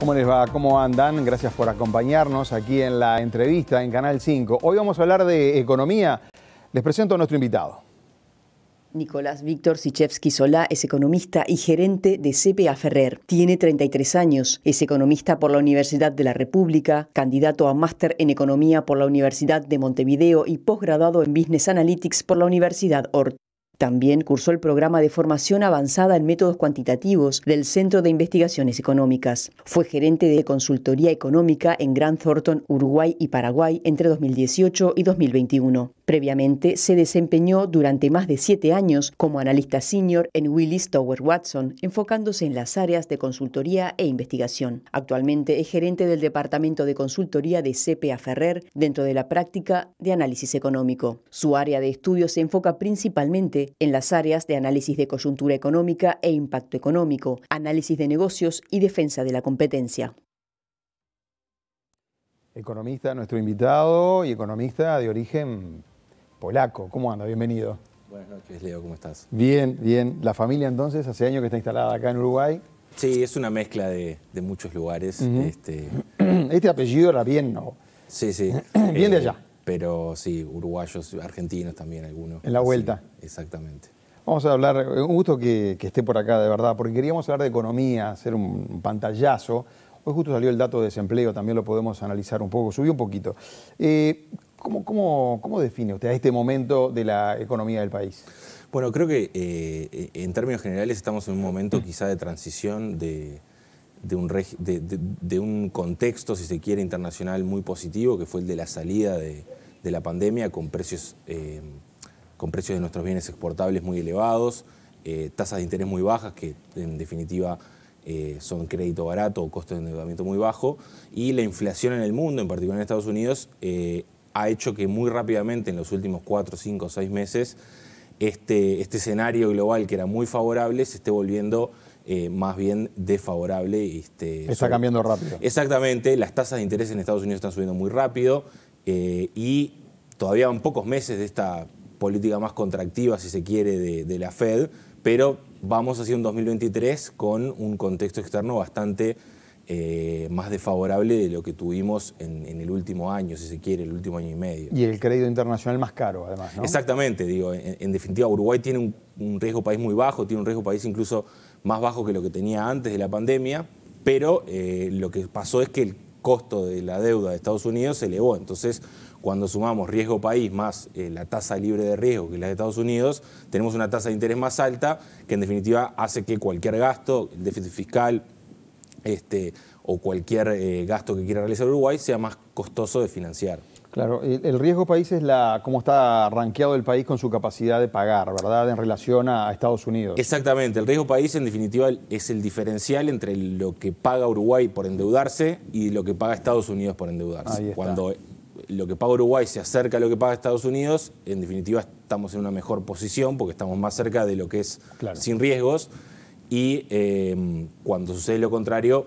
¿Cómo les va? ¿Cómo andan? Gracias por acompañarnos aquí en la entrevista en Canal 5. Hoy vamos a hablar de economía. Les presento a nuestro invitado. Nicolás Víctor Sichevsky Solá es economista y gerente de CPA Ferrer. Tiene 33 años, es economista por la Universidad de la República, candidato a máster en economía por la Universidad de Montevideo y posgraduado en Business Analytics por la Universidad Ort. También cursó el programa de formación avanzada en métodos cuantitativos del Centro de Investigaciones Económicas. Fue gerente de consultoría económica en Grand Thornton, Uruguay y Paraguay entre 2018 y 2021. Previamente se desempeñó durante más de siete años como analista senior en Willis Tower Watson, enfocándose en las áreas de consultoría e investigación. Actualmente es gerente del Departamento de Consultoría de CPA Ferrer dentro de la práctica de análisis económico. Su área de estudio se enfoca principalmente en las áreas de análisis de coyuntura económica e impacto económico, análisis de negocios y defensa de la competencia. Economista, nuestro invitado y economista de origen polaco. ¿Cómo anda? Bienvenido. Buenas noches, Leo, ¿cómo estás? Bien, bien. ¿La familia entonces hace años que está instalada acá en Uruguay? Sí, es una mezcla de, muchos lugares. Este, este... apellido era bien, ¿no? Sí, sí. bien de eh, allá pero sí, uruguayos, argentinos también algunos. En la vuelta. exactamente. Vamos a hablar, un gusto que, esté por acá, de verdad, porque queríamos hablar de economía, hacer un pantallazo. Hoy justo salió el dato de desempleo, también lo podemos analizar un poco, subió un poquito. Eh, ¿cómo, define usted a este momento de la economía del país? Bueno, creo que eh, en términos generales estamos en un momento quizá de transición de, de un, de, un, contexto, si se quiere, internacional muy positivo, que fue el de la salida de, la pandemia con precios, eh, con precios de nuestros bienes exportables muy elevados, eh, tasas de interés muy bajas, que en definitiva eh, son crédito barato o costo de endeudamiento muy bajo, y la inflación en el mundo, en particular en Estados Unidos, ha hecho que muy rápidamente, en los últimos 4, 5, seis meses, este, este escenario global que era muy favorable se esté volviendo eh, más bien desfavorable. Este, está cambiando rápido. Exactamente, las tasas de interés en Estados Unidos están subiendo muy rápido eh, y todavía van pocos meses de esta política más contractiva, si se quiere, de, la Fed, pero vamos hacia un 2023 con un contexto externo bastante eh, más desfavorable de lo que tuvimos en, el último año, si se quiere, el último año y medio. Y el crédito internacional más caro, además, Exactamente, digo, en, definitiva Uruguay tiene un, riesgo país muy bajo, tiene un riesgo país incluso más bajo que lo que tenía antes de la pandemia, pero eh, lo que pasó es que el costo de la deuda de Estados Unidos se elevó. Entonces, cuando sumamos riesgo país más eh, la tasa libre de riesgo que la de Estados Unidos, tenemos una tasa de interés más alta que en definitiva hace que cualquier gasto, el déficit fiscal este, o cualquier eh, gasto que quiera realizar Uruguay sea más costoso de financiar. Claro, el, riesgo país es la, cómo está rankeado el país con su capacidad de pagar, ¿verdad? En relación a, Estados Unidos. Exactamente, el riesgo país en definitiva es el diferencial entre lo que paga Uruguay por endeudarse y lo que paga Estados Unidos por endeudarse. Cuando lo que paga Uruguay se acerca a lo que paga Estados Unidos, en definitiva estamos en una mejor posición porque estamos más cerca de lo que es sin riesgos y eh, cuando sucede lo contrario,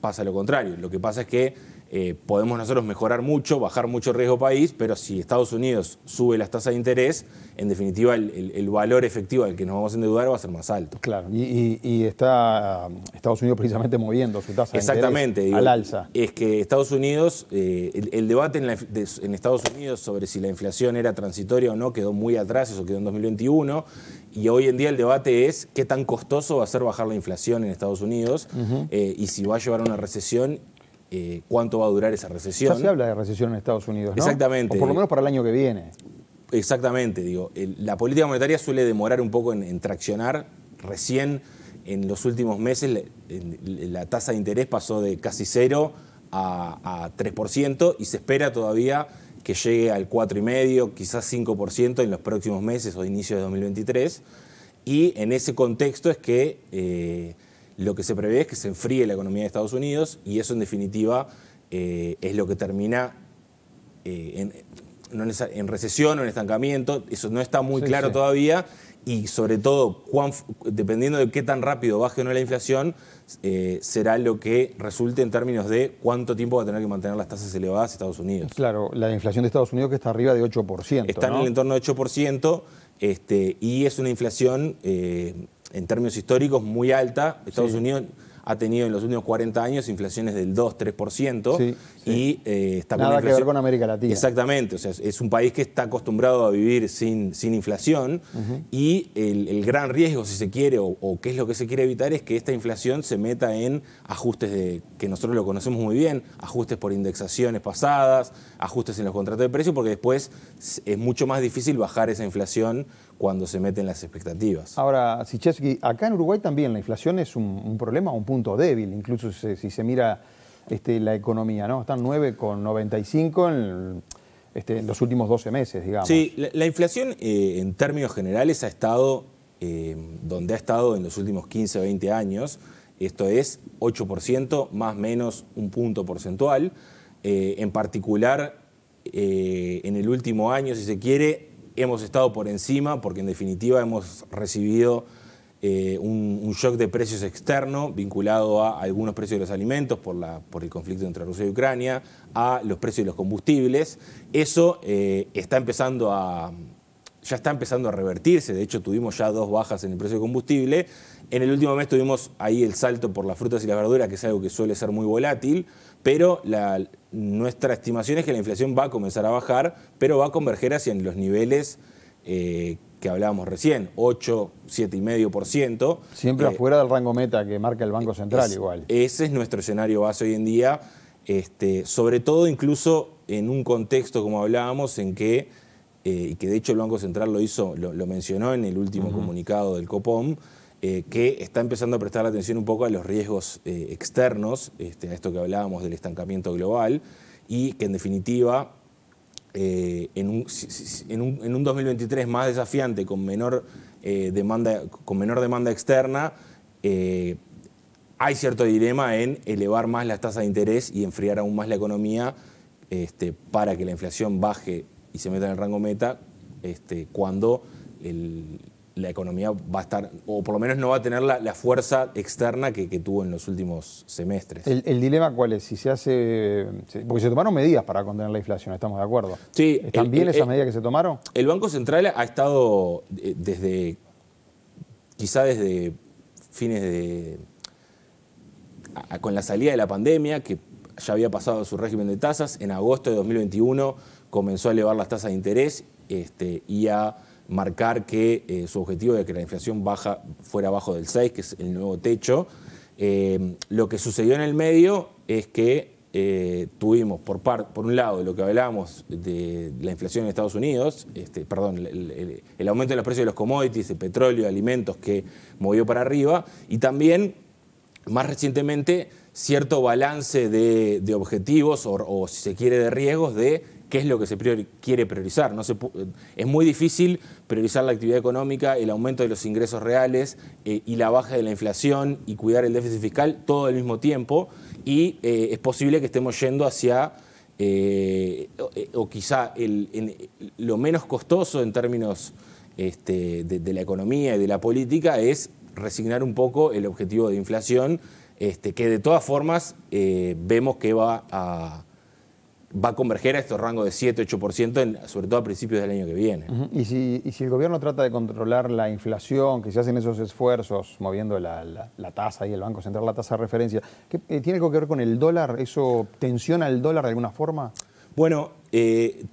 pasa lo contrario. Lo que pasa es que eh, podemos nosotros mejorar mucho, bajar mucho riesgo país, pero si Estados Unidos sube las tasas de interés, en definitiva el, valor efectivo al que nos vamos a endeudar va a ser más alto. Claro, y, está um, Estados Unidos precisamente moviendo su tasa de interés al alza. Es que Estados Unidos, eh, el, debate en, Estados Unidos sobre si la inflación era transitoria o no quedó muy atrás, eso quedó en 2021, y hoy en día el debate es qué tan costoso va a ser bajar la inflación en Estados Unidos eh, y si va a llevar a una recesión eh, cuánto va a durar esa recesión. Ya se habla de recesión en Estados Unidos, ¿no? Exactamente. O por lo menos para el año que viene. Exactamente, digo, la política monetaria suele demorar un poco en, traccionar. Recién en los últimos meses la tasa de interés pasó de casi cero a, 3% y se espera todavía que llegue al 4,5, quizás 5% en los próximos meses o inicios de 2023. Y en ese contexto es que eh, lo que se prevé es que se enfríe la economía de Estados Unidos y eso en definitiva eh, es lo que termina eh, en, recesión o en estancamiento. Eso no está muy claro todavía y sobre todo, dependiendo de qué tan rápido baje o no la inflación, eh, será lo que resulte en términos de cuánto tiempo va a tener que mantener las tasas elevadas Estados Unidos. Claro, la inflación de Estados Unidos que está arriba de 8%. Está en el entorno de 8% este, y es una inflación en términos históricos muy alta. Estados Unidos ha tenido en los últimos 40 años inflaciones del 2-3% y eh, está Nada que ver con América Latina. Exactamente, o sea, es un país que está acostumbrado a vivir sin, sin inflación y el, gran riesgo, si se quiere, o, qué es lo que se quiere evitar, es que esta inflación se meta en ajustes de, que nosotros lo conocemos muy bien, ajustes por indexaciones pasadas, ajustes en los contratos de precio, porque después es mucho más difícil bajar esa inflación cuando se meten las expectativas. Ahora, Sicheski, acá en Uruguay también la inflación es un, problema, un punto débil, incluso si, se mira este, la economía, ¿no? Están 9,95 este, en, los últimos 12 meses, digamos. Sí, la, inflación eh, en términos generales ha estado eh, donde ha estado en los últimos 15 o 20 años, esto es 8% más menos un punto porcentual. Eh, en particular, en el último año, si se quiere, hemos estado por encima porque en definitiva hemos recibido eh, un, shock de precios externo vinculado a algunos precios de los alimentos por, el conflicto entre Rusia y Ucrania, a los precios de los combustibles. Eso eh, está empezando a ya está empezando a revertirse, de hecho tuvimos ya dos bajas en el precio de combustible, en el último mes tuvimos ahí el salto por las frutas y las verduras, que es algo que suele ser muy volátil, pero nuestra estimación es que la inflación va a comenzar a bajar, pero va a converger hacia los niveles eh, que hablábamos recién, 8, 7,5%. Siempre eh, afuera del rango meta que marca el Banco Central igual. Ese es nuestro escenario base hoy en día, este, sobre todo incluso en un contexto como hablábamos en que, eh, y que de hecho el Banco Central lo hizo, lo, mencionó en el último comunicado del COPOM, eh, que está empezando a prestar atención un poco a los riesgos eh, externos, este, a esto que hablábamos del estancamiento global, y que en definitiva, eh, en, un, en, un, 2023 más desafiante, con menor, demanda, con menor demanda externa, hay cierto dilema en elevar más las tasas de interés y enfriar aún más la economía este, para que la inflación baje y se meta en el rango meta, este, cuando el, la economía va a estar, o por lo menos no va a tener la, fuerza externa que, tuvo en los últimos semestres. El, dilema cuál es? Si se hace. Porque se tomaron medidas para contener la inflación, estamos de acuerdo. Sí. ¿Están bien esas medidas que se tomaron? El Banco Central ha estado eh, desde. quizá desde fines de. con la salida de la pandemia, que ya había pasado su régimen de tasas, en agosto de 2021 comenzó a elevar las tasas de interés este, y a marcar que eh, su objetivo de que la inflación baja, fuera abajo del 6, que es el nuevo techo. Eh, lo que sucedió en el medio es que eh, tuvimos, por, por un lado, lo que hablábamos de la inflación en Estados Unidos, este, perdón, el, aumento de los precios de los commodities, de petróleo, de alimentos que movió para arriba, y también, más recientemente, cierto balance de, objetivos o, o, si se quiere, de riesgos de qué es lo que se quiere priorizar. No es muy difícil priorizar la actividad económica, el aumento de los ingresos reales eh, y la baja de la inflación y cuidar el déficit fiscal todo al mismo tiempo y eh, es posible que estemos yendo hacia... Eh, o, quizá lo menos costoso en términos este, de, la economía y de la política es resignar un poco el objetivo de inflación, este, que de todas formas vemos que va a, va a converger a estos rangos de 7-8%, sobre todo a principios del año que viene. ¿Y, si, el gobierno trata de controlar la inflación, que se hacen esos esfuerzos moviendo la, tasa y el Banco Central la tasa de referencia, ¿qué, eh, ¿tiene algo que ver con el dólar? ¿Eso tensiona el dólar de alguna forma? Bueno, eh,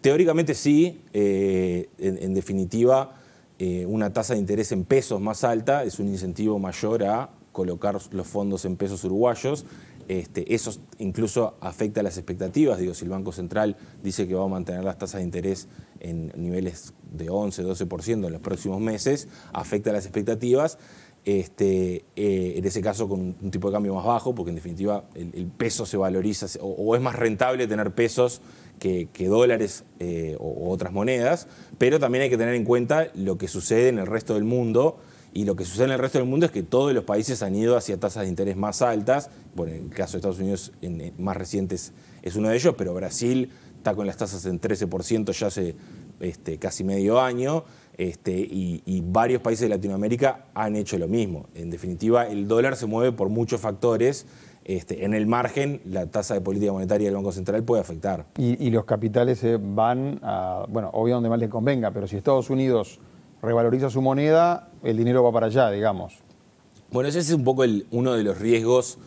teóricamente sí. Eh, en, en, definitiva, una tasa de interés en pesos más alta es un incentivo mayor a colocar los fondos en pesos uruguayos. Este, eso incluso afecta a las expectativas. Digo, si el Banco Central dice que va a mantener las tasas de interés en niveles de 11, 12% en los próximos meses, afecta a las expectativas. Este, eh, en ese caso con un tipo de cambio más bajo, porque en definitiva el, peso se valoriza o, es más rentable tener pesos que, dólares eh, o, u otras monedas, pero también hay que tener en cuenta lo que sucede en el resto del mundo y lo que sucede en el resto del mundo es que todos los países han ido hacia tasas de interés más altas. Bueno, en el caso de Estados Unidos, en, eh, más recientes es uno de ellos, pero Brasil está con las tasas en 13% ya hace este, casi medio año. Este, y, varios países de Latinoamérica han hecho lo mismo. En definitiva, el dólar se mueve por muchos factores. Este, en el margen, la tasa de política monetaria del Banco Central puede afectar. Y, y los capitales eh, van a, bueno, obvio donde más les convenga, pero si Estados Unidos revaloriza su moneda, el dinero va para allá, digamos. Bueno, ese es un poco el, uno de los riesgos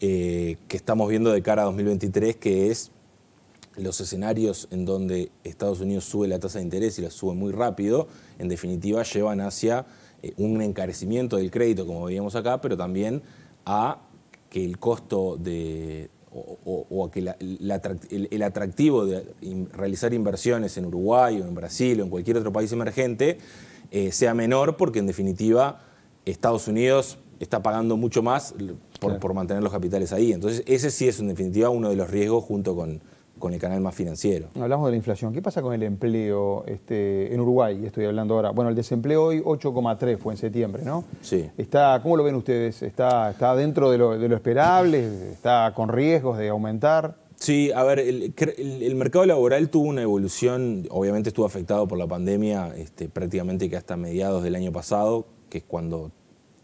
eh, que estamos viendo de cara a 2023, que es los escenarios en donde Estados Unidos sube la tasa de interés y la sube muy rápido, en definitiva llevan hacia eh, un encarecimiento del crédito, como veíamos acá, pero también a que el costo de, o, a que el, atractivo de realizar inversiones en Uruguay o en Brasil o en cualquier otro país emergente eh, sea menor, porque en definitiva Estados Unidos está pagando mucho más por, mantener los capitales ahí. Entonces, ese sí es en definitiva uno de los riesgos junto con, con el canal más financiero. Hablamos de la inflación. ¿Qué pasa con el empleo este, en Uruguay? Estoy hablando ahora. Bueno, el desempleo hoy 8,3 fue en septiembre, ¿no? Sí. Está, ¿Cómo lo ven ustedes? ¿Está, está dentro de lo, de lo esperable? ¿Está con riesgos de aumentar? Sí, a ver, el, mercado laboral tuvo una evolución, obviamente estuvo afectado por la pandemia este, prácticamente que hasta mediados del año pasado, que es cuando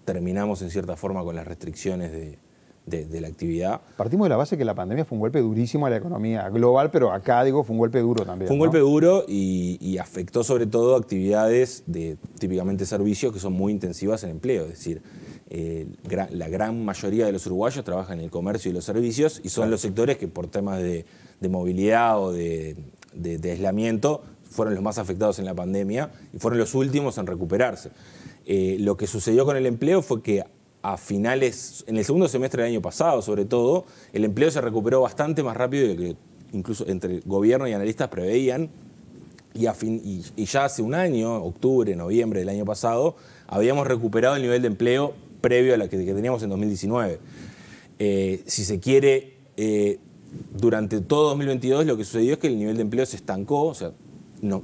terminamos en cierta forma con las restricciones de, la actividad. Partimos de la base que la pandemia fue un golpe durísimo a la economía global, pero acá digo, fue un golpe duro también. Fue un golpe duro y, y, afectó sobre todo actividades de típicamente servicios que son muy intensivas en empleo, es decir, eh, la gran mayoría de los uruguayos trabajan en el comercio y los servicios y son los sectores que por temas de, movilidad o de, aislamiento fueron los más afectados en la pandemia y fueron los últimos en recuperarse. Eh, lo que sucedió con el empleo fue que a finales, en el segundo semestre del año pasado sobre todo, el empleo se recuperó bastante más rápido de que incluso entre gobierno y analistas preveían, y ya hace un año, octubre, noviembre del año pasado, habíamos recuperado el nivel de empleo previo a la que, teníamos en 2019. Eh, si se quiere, eh, durante todo 2022 lo que sucedió es que el nivel de empleo se estancó, o sea,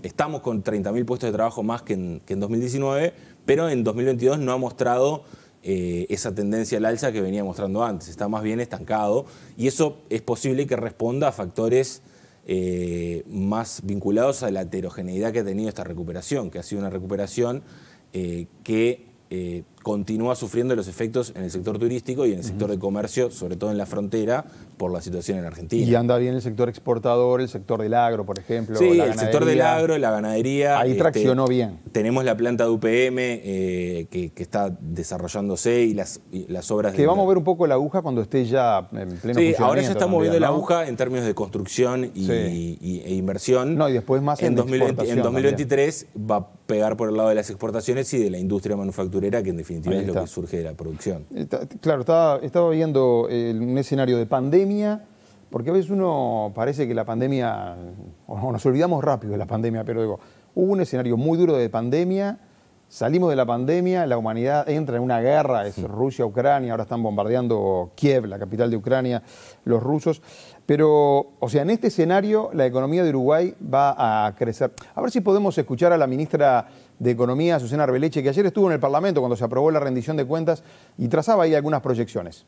estamos con 30.000 puestos de trabajo más que en, 2019, pero en 2022 no ha mostrado eh, esa tendencia al alza que venía mostrando antes, está más bien estancado y eso es posible que responda a factores más vinculados a la heterogeneidad que ha tenido esta recuperación, que ha sido una recuperación que continúa sufriendo los efectos en el sector turístico y en el sector de comercio, sobre todo en la frontera, por la situación en Argentina. Y anda bien el sector exportador, el sector del agro, por ejemplo. Sí, el sector del agro, la ganadería. Ahí este, traccionó bien. Tenemos la planta de UPM eh, que, está desarrollándose y las, las obras... Que va a mover un poco la aguja cuando esté ya en pleno Sí, ahora ya está moviendo la aguja en términos de construcción e inversión. No, y después más en, en En 2023 va a pegar por el lado de las exportaciones y de la industria manufacturera que en definitiva y es lo que surge de la producción. claro, estaba, estaba viendo un escenario de pandemia, porque a veces uno parece que la pandemia, o nos olvidamos rápido de la pandemia, pero digo, hubo un escenario muy duro de pandemia, salimos de la pandemia, la humanidad entra en una guerra, es Rusia-Ucrania, ahora están bombardeando Kiev, la capital de Ucrania, los rusos. Pero, o sea, en este escenario la economía de Uruguay va a crecer. A ver si podemos escuchar a la ministra de Economía, Susana Arbeleche, que ayer estuvo en el Parlamento cuando se aprobó la rendición de cuentas y trazaba ahí algunas proyecciones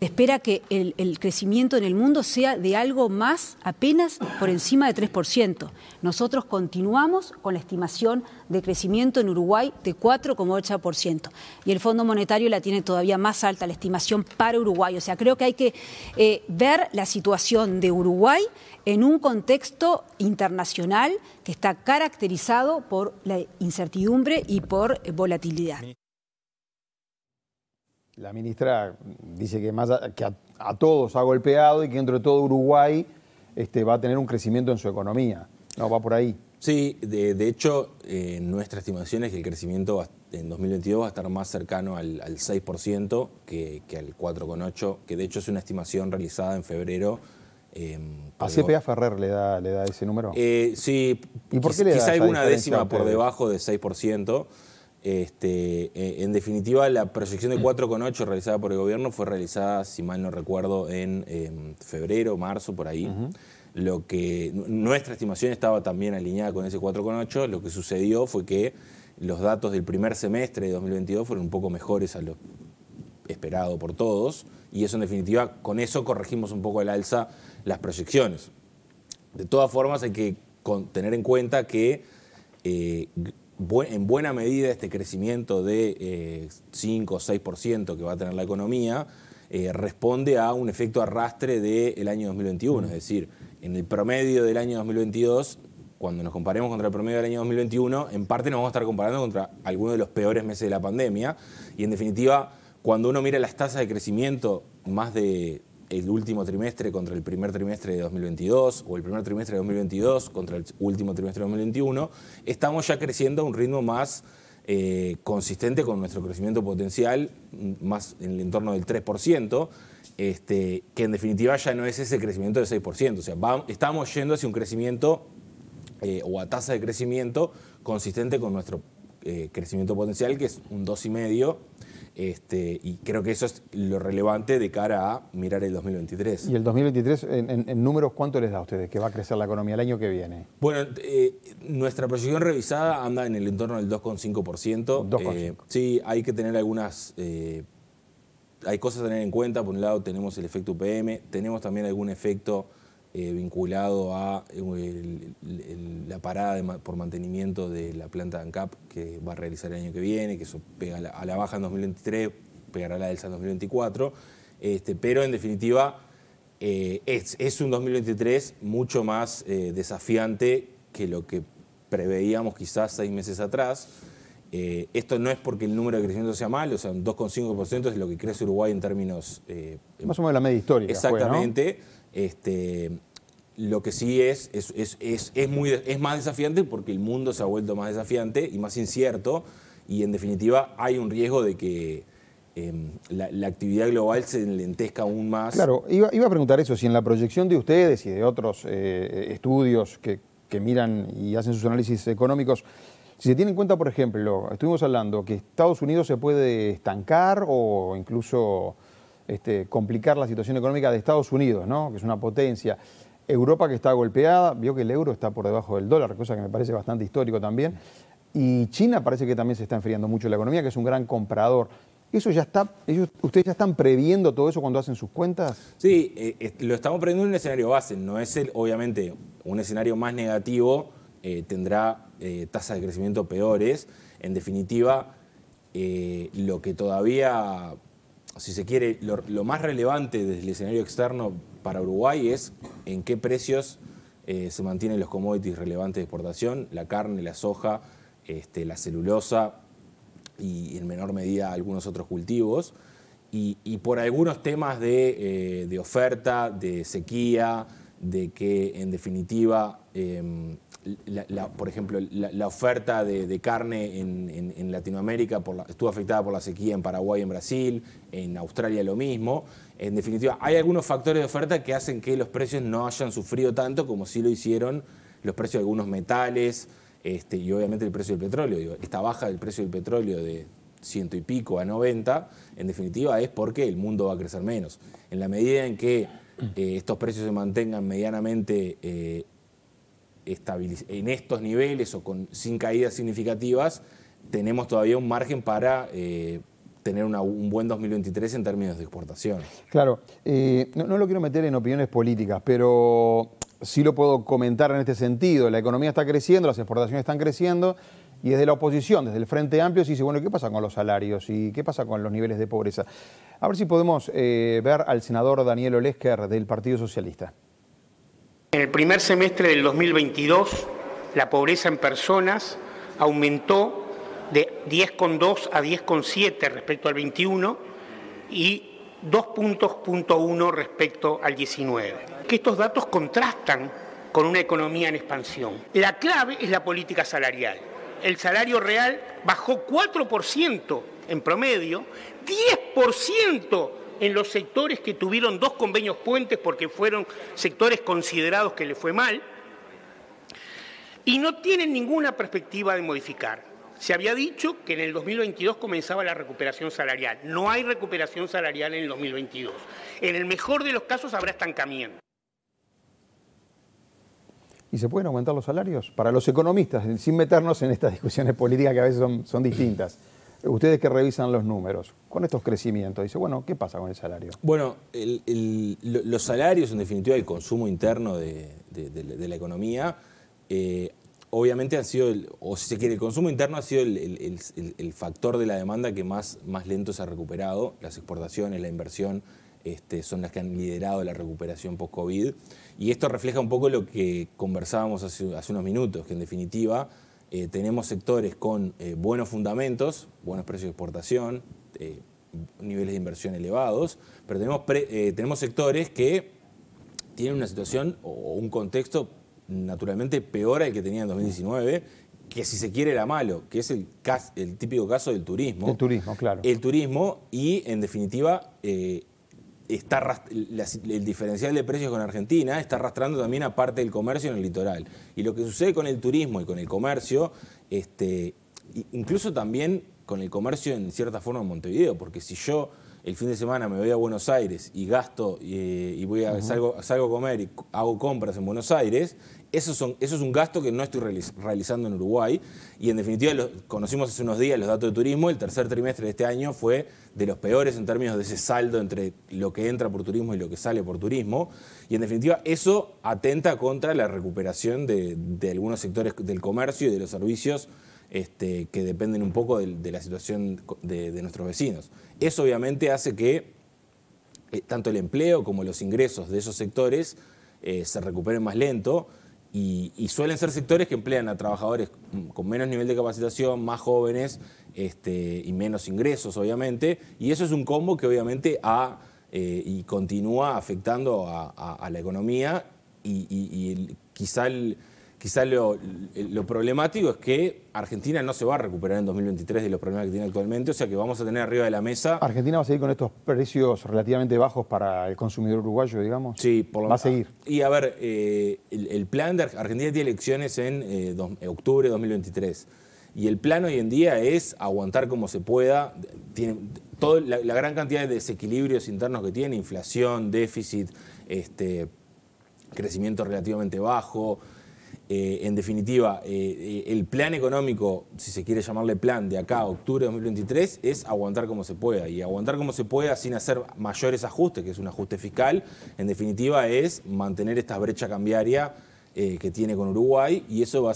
espera que el, crecimiento en el mundo sea de algo más, apenas por encima de 3%. Nosotros continuamos con la estimación de crecimiento en Uruguay de 4,8%. Y el Fondo Monetario la tiene todavía más alta, la estimación para Uruguay. O sea, creo que hay que eh, ver la situación de Uruguay en un contexto internacional que está caracterizado por la incertidumbre y por volatilidad la ministra dice que, a, todos ha golpeado y que dentro de todo Uruguay este, va a tener un crecimiento en su economía. No, va por ahí. Sí, de, hecho, eh, nuestra estimación es que el crecimiento en 2022 va a estar más cercano al, 6% que, al 4,8%, que de hecho es una estimación realizada en febrero. Em, ¿A CPA Ferrer le da, ese número? Eh, sí, ¿Y por quizá alguna décima por debajo de 6%. Este, eh, en definitiva, la proyección de 4,8 mm. realizada por el gobierno fue realizada, si mal no recuerdo, en em, febrero, marzo, por ahí. Lo que nuestra estimación estaba también alineada con ese 4,8. Lo que sucedió fue que los datos del primer semestre de 2022 fueron un poco mejores a lo esperado por todos. Y eso, en definitiva, con eso corregimos un poco al alza las proyecciones. De todas formas, hay que tener en cuenta que eh, en buena medida este crecimiento de 5 eh, o 6% que va a tener la economía eh, responde a un efecto arrastre del año 2021. Mm. Es decir, en el promedio del año 2022, cuando nos comparemos contra el promedio del año 2021, en parte nos vamos a estar comparando contra algunos de los peores meses de la pandemia. Y en definitiva, cuando uno mira las tasas de crecimiento más de el último trimestre contra el primer trimestre de 2022 o el primer trimestre de 2022 contra el último trimestre de 2021, estamos ya creciendo a un ritmo más eh, consistente con nuestro crecimiento potencial, más en el entorno del 3%, este, que en definitiva ya no es ese crecimiento del 6%, o sea, vamos estamos yendo hacia un crecimiento eh, o a tasa de crecimiento consistente con nuestro eh, crecimiento potencial, que es un 2,5% este, y creo que eso es lo relevante de cara a mirar el 2023. ¿Y el 2023 en, números cuánto les da a ustedes que va a crecer la economía el año que viene? Bueno, eh, nuestra proyección revisada anda en el entorno del 2,5%. Eh, sí, hay que tener algunas... Eh, hay cosas a tener en cuenta. Por un lado tenemos el efecto UPM, tenemos también algún efecto eh, vinculado a eh, la parada por mantenimiento de la planta de ANCAP que va a realizar el año que viene, que eso pega a la, baja en 2023, pegará la delsa en 2024, este, pero en definitiva eh, es, un 2023 mucho más desafiante que lo que preveíamos quizás seis meses atrás. esto no es porque el número de crecimiento sea malo, o sea, un 2,5% es lo que crece Uruguay en términos... más o menos la media histórica. Exactamente. este, lo que sí es, es, muy, es más desafiante porque el mundo se ha vuelto más desafiante y más incierto y en definitiva hay un riesgo de que em, la, actividad global se lentezca aún más. Claro, iba, a preguntar eso, si en la proyección de ustedes y de otros eh, estudios que, miran y hacen sus análisis económicos, si se tiene en cuenta, por ejemplo, estuvimos hablando que Estados Unidos se puede estancar o incluso este, complicar la situación económica de Estados Unidos, ¿no? que es una potencia. Europa que está golpeada, vio que el euro está por debajo del dólar, cosa que me parece bastante histórico también. Y China parece que también se está enfriando mucho la economía, que es un gran comprador. ¿Eso ya está, ellos, ¿Ustedes ya están previendo todo eso cuando hacen sus cuentas? Sí, eh, eh, lo estamos previendo en un escenario base. No es, el, obviamente, un escenario más negativo, eh, tendrá tasas de crecimiento peores. En definitiva, lo que todavía, si se quiere, lo, más relevante desde el escenario externo para Uruguay es en qué precios eh, se mantienen los commodities relevantes de exportación, la carne, la soja, este, la celulosa y en menor medida algunos otros cultivos. Y, por algunos temas eh, de, oferta, de sequía, de que en definitiva, em, por ejemplo, la, oferta de, carne en, Latinoamérica estuvo afectada por la sequía en Paraguay, en Brasil, en Australia lo mismo. En definitiva, hay algunos factores de oferta que hacen que los precios no hayan sufrido tanto como sí lo hicieron los precios de algunos metales este, y obviamente el precio del petróleo. esta baja del precio del petróleo de ciento y pico a 90, en definitiva es porque el mundo va a crecer menos. En la medida en que eh, estos precios se mantengan medianamente eh, en estos niveles o con, sin caídas significativas, tenemos todavía un margen para eh, tener un buen 2023 en términos de exportación. Claro, eh, no, lo quiero meter en opiniones políticas, pero sí lo puedo comentar en este sentido. La economía está creciendo, las exportaciones están creciendo, y desde la oposición, desde el Frente Amplio, se dice, bueno, ¿qué pasa con los salarios y qué pasa con los niveles de pobreza? A ver si podemos eh, ver al senador Daniel Olesker del Partido Socialista. En el primer semestre del 2022, la pobreza en personas aumentó de 10,2 a 10,7 respecto al 21 y 2,1 respecto al 19. Que estos datos contrastan con una economía en expansión. La clave es la política salarial. El salario real bajó 4% en promedio, 10% en los sectores que tuvieron dos convenios puentes porque fueron sectores considerados que le fue mal, y no tienen ninguna perspectiva de modificar. Se había dicho que en el 2022 comenzaba la recuperación salarial. No hay recuperación salarial en el 2022. En el mejor de los casos habrá estancamiento. ¿Y se pueden aumentar los salarios? Para los economistas, sin meternos en estas discusiones políticas que a veces son, distintas. Ustedes que revisan los números, con estos crecimientos, dice, bueno, ¿qué pasa con el salario? Bueno, los salarios, en definitiva, el consumo interno de, la economía, eh, obviamente ha sido, el, o si se quiere, el consumo interno ha sido el, factor de la demanda que más, más lento se ha recuperado. Las exportaciones, la inversión este, son las que han liderado la recuperación post-COVID. Y esto refleja un poco lo que conversábamos hace, unos minutos, que en definitiva eh, tenemos sectores con eh, buenos fundamentos, buenos precios de exportación, eh, niveles de inversión elevados, pero tenemos, tenemos sectores que tienen una situación o un contexto naturalmente peor al que tenía en 2019, que si se quiere era malo, que es el, el típico caso del turismo. El turismo, claro. El turismo y, en definitiva, eh, está el diferencial de precios con Argentina está arrastrando también a parte del comercio en el litoral. Y lo que sucede con el turismo y con el comercio, este, incluso también con el comercio en cierta forma en Montevideo, porque si yo el fin de semana me voy a Buenos Aires y gasto eh, y voy a, salgo, a comer y hago compras en Buenos Aires, eso, es un gasto que no estoy realizando en Uruguay. Y en definitiva, conocimos hace unos días los datos de turismo. El tercer trimestre de este año fue de los peores en términos de ese saldo entre lo que entra por turismo y lo que sale por turismo. Y en definitiva, eso atenta contra la recuperación de, algunos sectores del comercio y de los servicios este, que dependen un poco de, la situación de, nuestros vecinos. Eso obviamente hace que eh, tanto el empleo como los ingresos de esos sectores eh, se recuperen más lento y, suelen ser sectores que emplean a trabajadores con menos nivel de capacitación, más jóvenes este, y menos ingresos, obviamente. Y eso es un combo que obviamente ha, eh, y continúa afectando a, la economía y, y quizá el, Quizás lo, problemático es que Argentina no se va a recuperar en 2023 de los problemas que tiene actualmente, o sea que vamos a tener arriba de la mesa... ¿Argentina va a seguir con estos precios relativamente bajos para el consumidor uruguayo, digamos? Sí, por lo Va a seguir. Y a ver, eh, el, plan de Argentina tiene elecciones en eh, octubre de 2023. Y el plan hoy en día es aguantar como se pueda. Tiene toda la, gran cantidad de desequilibrios internos que tiene, inflación, déficit, este, crecimiento relativamente bajo. Eh, en definitiva, eh, el plan económico, si se quiere llamarle plan, de acá octubre de 2023 es aguantar como se pueda. Y aguantar como se pueda sin hacer mayores ajustes, que es un ajuste fiscal, en definitiva es mantener esta brecha cambiaria eh, que tiene con Uruguay y eso va, a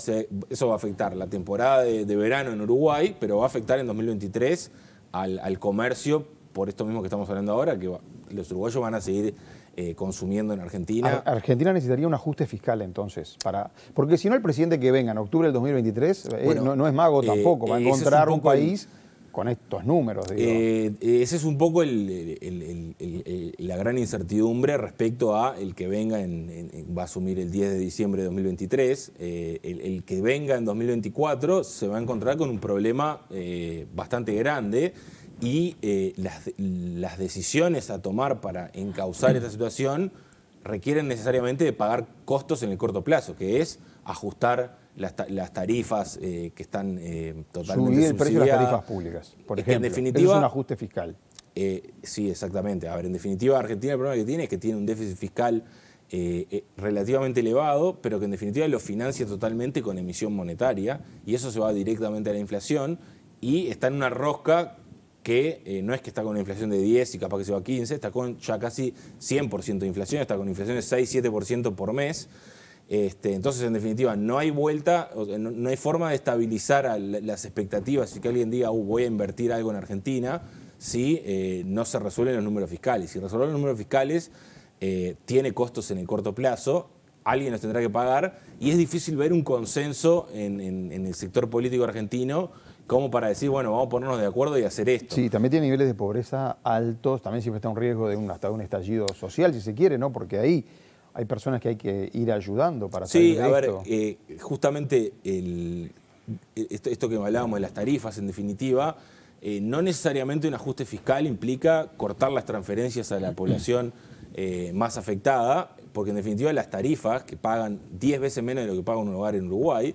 eso va a afectar la temporada de, verano en Uruguay, pero va a afectar en 2023 al, al comercio por esto mismo que estamos hablando ahora, que va, los uruguayos van a seguir eh, consumiendo en Argentina. Argentina necesitaría un ajuste fiscal entonces, para porque si no el presidente que venga en octubre del 2023 eh, no, es mago eh, tampoco, va a encontrar un, país con estos números. Digo. ese es un poco la gran incertidumbre respecto a el que venga, va a asumir el 10 de diciembre de 2023, el, que venga en 2024 se va a encontrar con un problema bastante grande y eh, las, las, decisiones a tomar para encauzar esta situación requieren necesariamente de pagar costos en el corto plazo, que es ajustar las, tarifas eh, que están eh, totalmente Subir el precio de las tarifas públicas, por ejemplo. En definitiva, es un ajuste fiscal. sí, exactamente. A ver, en definitiva, Argentina el problema que tiene es que tiene un déficit fiscal relativamente elevado, pero que en definitiva lo financia totalmente con emisión monetaria, y eso se va directamente a la inflación, y está en una rosca que eh, no es que está con una inflación de 10 y capaz que se va a 15, está con ya casi 100% de inflación, está con inflación de 6-7% por mes. Este, entonces, en definitiva, no hay vuelta, no, hay forma de estabilizar las expectativas y que alguien diga, uh, voy a invertir algo en Argentina, si eh, no se resuelven los números fiscales. Si resuelven los números fiscales eh, tiene costos en el corto plazo, alguien los tendrá que pagar y es difícil ver un consenso en el sector político argentino como para decir, bueno, vamos a ponernos de acuerdo y hacer esto. Sí, también tiene niveles de pobreza altos, también siempre está un riesgo de un, hasta un estallido social, si se quiere, ¿no? Porque ahí hay personas que hay que ir ayudando para salir sí, a ver, eh, justamente eh, esto, que hablábamos de las tarifas, en definitiva, eh, no necesariamente un ajuste fiscal implica cortar las transferencias a la población más afectada, porque en definitiva las tarifas que pagan 10 veces menos de lo que paga un hogar en Uruguay,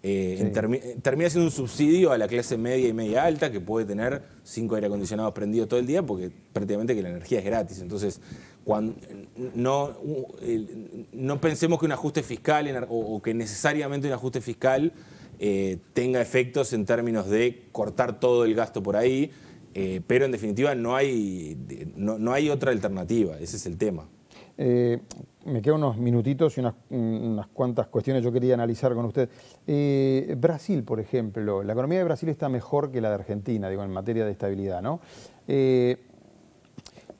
eh, eh, termina siendo un subsidio a la clase media y media alta que puede tener cinco aire acondicionados prendidos todo el día porque prácticamente que la energía es gratis. Entonces, cuando, no, no pensemos que un ajuste fiscal o, que necesariamente un ajuste fiscal eh, tenga efectos en términos de cortar todo el gasto por ahí, pero en definitiva no hay, no, no hay otra alternativa, ese es el tema. Eh, me quedan unos minutitos y unas, mm, cuantas cuestiones yo quería analizar con usted. Eh, Brasil, por ejemplo, la economía de Brasil está mejor que la de Argentina, digo, en materia de estabilidad, ¿no? Eh,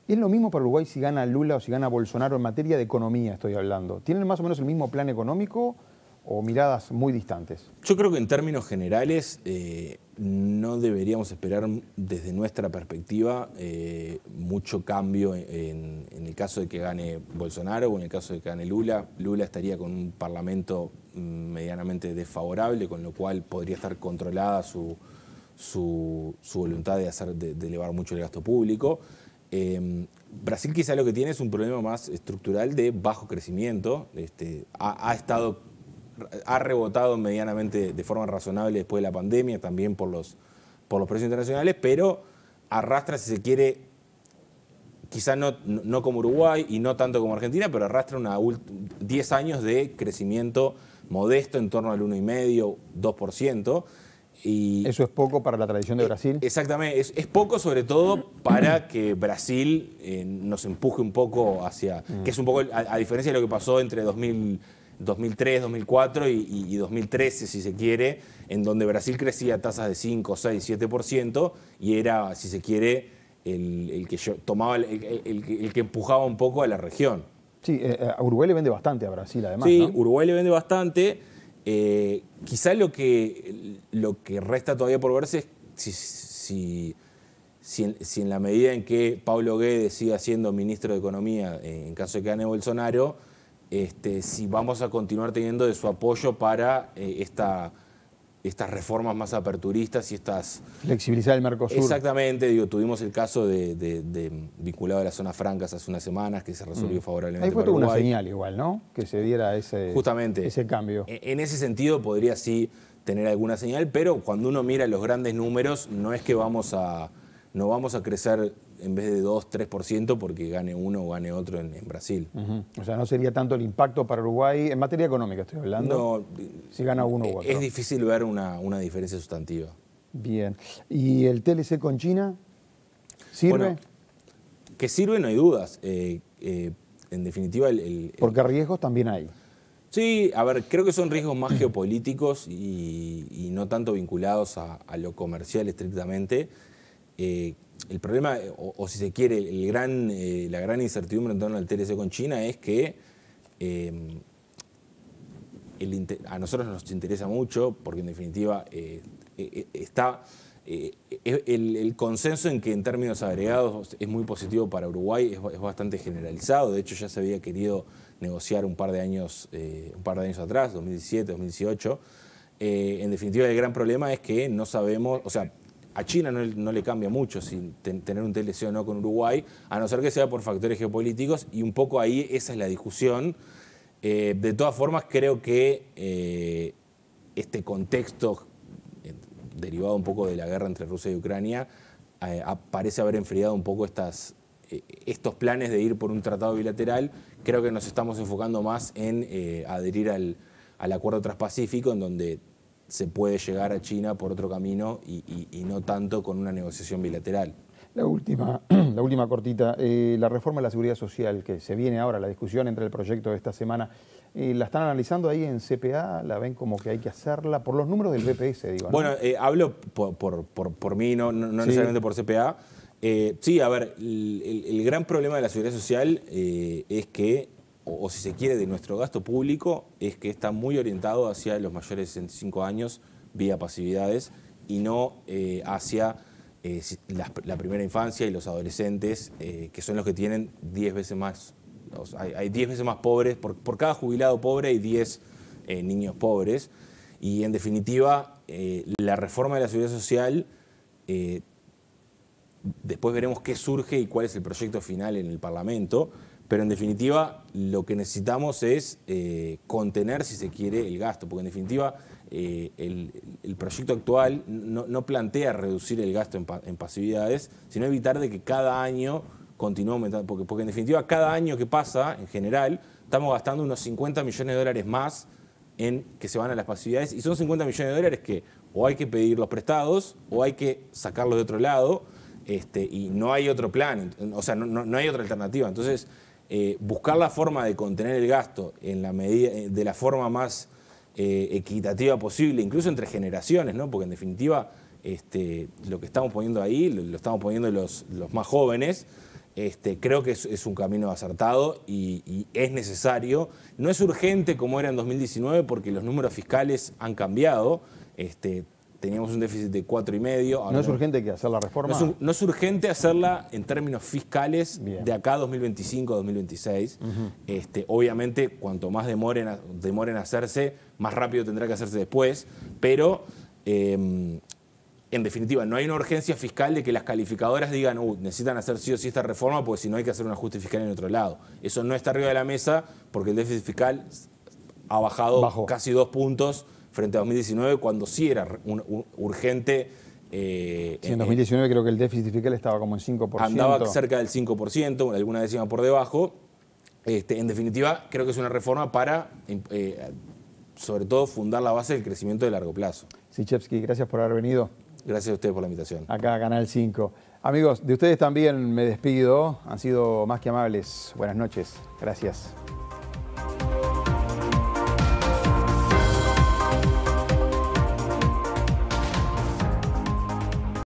¿Es lo mismo para Uruguay si gana Lula o si gana Bolsonaro en materia de economía, estoy hablando? ¿Tienen más o menos el mismo plan económico o miradas muy distantes? Yo creo que en términos generales, no deberíamos esperar desde nuestra perspectiva eh, mucho cambio en, el caso de que gane Bolsonaro o en el caso de que gane Lula. Lula estaría con un parlamento mm, medianamente desfavorable, con lo cual podría estar controlada su, voluntad de, elevar mucho el gasto público. Em, Brasil quizá lo que tiene es un problema más estructural de bajo crecimiento. Este, ha estado ha rebotado medianamente de forma razonable después de la pandemia, también por los, por los precios internacionales, pero arrastra, si se quiere, quizás no, no, como Uruguay y no tanto como Argentina, pero arrastra 10 años de crecimiento modesto en torno al 1,5, 2%. Y ¿Eso es poco para la tradición de eh, Brasil? Exactamente, es, poco sobre todo para que Brasil eh, nos empuje un poco hacia, mm. que es un poco, a, a, diferencia de lo que pasó entre 2000... 2003, 2004 y, 2013, si se quiere, en donde Brasil crecía a tasas de 5, 6, 7% y era, si se quiere, el, que yo, tomaba el, que empujaba un poco a la región. Sí, eh, eh, a Uruguay le vende bastante a Brasil, además. Sí, Uruguay le vende bastante. Eh, quizá lo que, lo que resta todavía por verse es si, si, en, si en la medida en que Pablo Guedes siga siendo ministro de Economía, en caso de que gane Bolsonaro, este, si vamos a continuar teniendo de su apoyo para eh, estas reformas más aperturistas y estas... Flexibilizar el Mercosur. Exactamente, tuvimos el caso de, vinculado a las zonas francas hace unas semanas que se resolvió mm. favorablemente. Ahí fue una señal igual, ¿no? Que se diera ese, ese cambio. E, en ese sentido podría sí tener alguna señal, pero cuando uno mira los grandes números, no es que vamos a, no vamos a crecer en vez de 2, 3% porque gane uno o gane otro en, Brasil. O sea, no sería tanto el impacto para Uruguay, en materia económica estoy hablando, si gana uno o eh, otro. Es difícil ver una, diferencia sustantiva. Bien. ¿Y el TLC con China? ¿Sirve? Bueno, que sirve no hay dudas. Eh, eh, en definitiva, el, Porque riesgos también hay. Sí, a ver, creo que son riesgos más geopolíticos y, no tanto vinculados a, lo comercial estrictamente el problema, eh, o, si se quiere, el gran, eh, la gran incertidumbre en torno al TLC con China es que eh, a nosotros nos interesa mucho, porque en definitiva está el, consenso en que en términos agregados es muy positivo para Uruguay, es, es, bastante generalizado, de hecho ya se había querido negociar un par de años, un par de años atrás, 2017, 2018. en definitiva, el gran problema es que no sabemos, o sea, a China no, le cambia mucho sin tener un TLC o no con Uruguay, a no ser que sea por factores geopolíticos, y un poco ahí esa es la discusión. Eh, de todas formas, creo que eh, este contexto eh, derivado un poco de la guerra entre Rusia y Ucrania parece haber enfriado un poco estas, estos planes de ir por un tratado bilateral. Creo que nos estamos enfocando más en adherir al acuerdo transpacífico, en donde se puede llegar a China por otro camino y, no tanto con una negociación bilateral. La última, la última cortita, eh, la reforma de la seguridad social que se viene ahora, la discusión entre el proyecto de esta semana, eh, ¿la están analizando ahí en CPA? ¿La ven como que hay que hacerla? Por los números del BPS, digo. Bueno, eh, hablo por, por, mí, no, necesariamente por CPA. sí, a ver, el, gran problema de la seguridad social es que o, si se quiere, de nuestro gasto público, es que está muy orientado hacia los mayores de 65 años vía pasividades y no eh, hacia eh, la, primera infancia y los adolescentes, eh, que son los que tienen 10 veces más, hay 10 veces más pobres, por, por, cada jubilado pobre hay 10 niños pobres. Y en definitiva, la reforma de la seguridad social después veremos qué surge y cuál es el proyecto final en el Parlamento, pero en definitiva, lo que necesitamos es eh, contener, si se quiere, el gasto, porque en definitiva eh, el, proyecto actual no, plantea reducir el gasto en, pasividades, sino evitar de que cada año continúe aumentando, porque, en definitiva cada año que pasa, en general, estamos gastando unos 50 millones de dólares más en que se van a las pasividades, y son 50 millones de dólares que o hay que pedir los prestados o hay que sacarlos de otro lado, este, y no hay otro plan, o sea, no, no hay otra alternativa. Entonces, eh, buscar la forma de contener el gasto en la medida, eh, de la forma más eh, equitativa posible, incluso entre generaciones, ¿no? porque en definitiva este, lo que estamos poniendo ahí lo, estamos poniendo los, más jóvenes. Este, creo que es, un camino acertado y, es necesario. No es urgente como era en 2019 porque los números fiscales han cambiado. Este, teníamos un déficit de 4,5. ¿No es urgente que hacer la reforma? No es, urgente hacerla en términos fiscales de acá 2025 2026. Este, obviamente, cuanto más demoren, demoren hacerse, más rápido tendrá que hacerse después, pero... Em, en definitiva, no hay una urgencia fiscal de que las calificadoras digan, uh, necesitan hacer sí o sí esta reforma porque si no hay que hacer un ajuste fiscal en otro lado. Eso no está arriba de la mesa porque el déficit fiscal ha bajado casi dos puntos frente a 2019, cuando sí era urgente. Eh, en 2019 eh, creo que el déficit fiscal estaba como en 5%. Andaba cerca del 5%, alguna décima por debajo. Este, en definitiva, creo que es una reforma para, eh, sobre todo, fundar la base del crecimiento de largo plazo. Sichevsky, gracias por haber venido. Gracias a ustedes por la invitación. Acá, Canal 5. Amigos, de ustedes también me despido. Han sido más que amables. Buenas noches. Gracias.